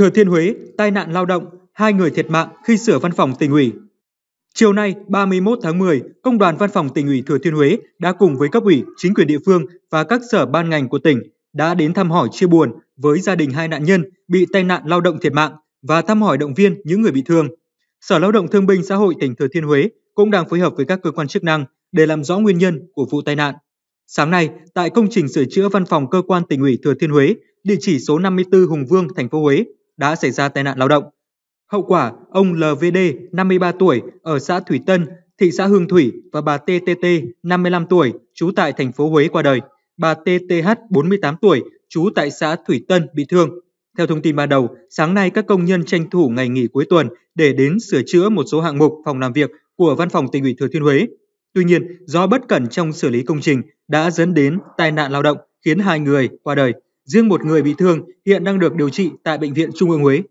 Thừa Thiên Huế, tai nạn lao động, hai người thiệt mạng khi sửa văn phòng tỉnh ủy. Chiều nay, 31 tháng 10, Công đoàn Văn phòng tỉnh ủy Thừa Thiên Huế đã cùng với cấp ủy, chính quyền địa phương và các sở ban ngành của tỉnh đã đến thăm hỏi chia buồn với gia đình hai nạn nhân bị tai nạn lao động thiệt mạng và thăm hỏi động viên những người bị thương. Sở Lao động Thương binh Xã hội tỉnh Thừa Thiên Huế cũng đang phối hợp với các cơ quan chức năng để làm rõ nguyên nhân của vụ tai nạn. Sáng nay, tại công trình sửa chữa văn phòng cơ quan tỉnh ủy Thừa Thiên Huế, địa chỉ số 54 Hùng Vương, thành phố Huế, đã xảy ra tai nạn lao động. Hậu quả, ông LVD, 53 tuổi, ở xã Thủy Tân, thị xã Hương Thủy và bà TTT, 55 tuổi, trú tại thành phố Huế qua đời. Bà TTH, 48 tuổi, trú tại xã Thủy Tân bị thương. Theo thông tin ban đầu, sáng nay các công nhân tranh thủ ngày nghỉ cuối tuần để đến sửa chữa một số hạng mục phòng làm việc của Văn phòng tỉnh ủy Thừa Thiên Huế. Tuy nhiên, do bất cẩn trong xử lý công trình đã dẫn đến tai nạn lao động khiến hai người qua đời. Riêng một người bị thương hiện đang được điều trị tại Bệnh viện Trung ương Huế.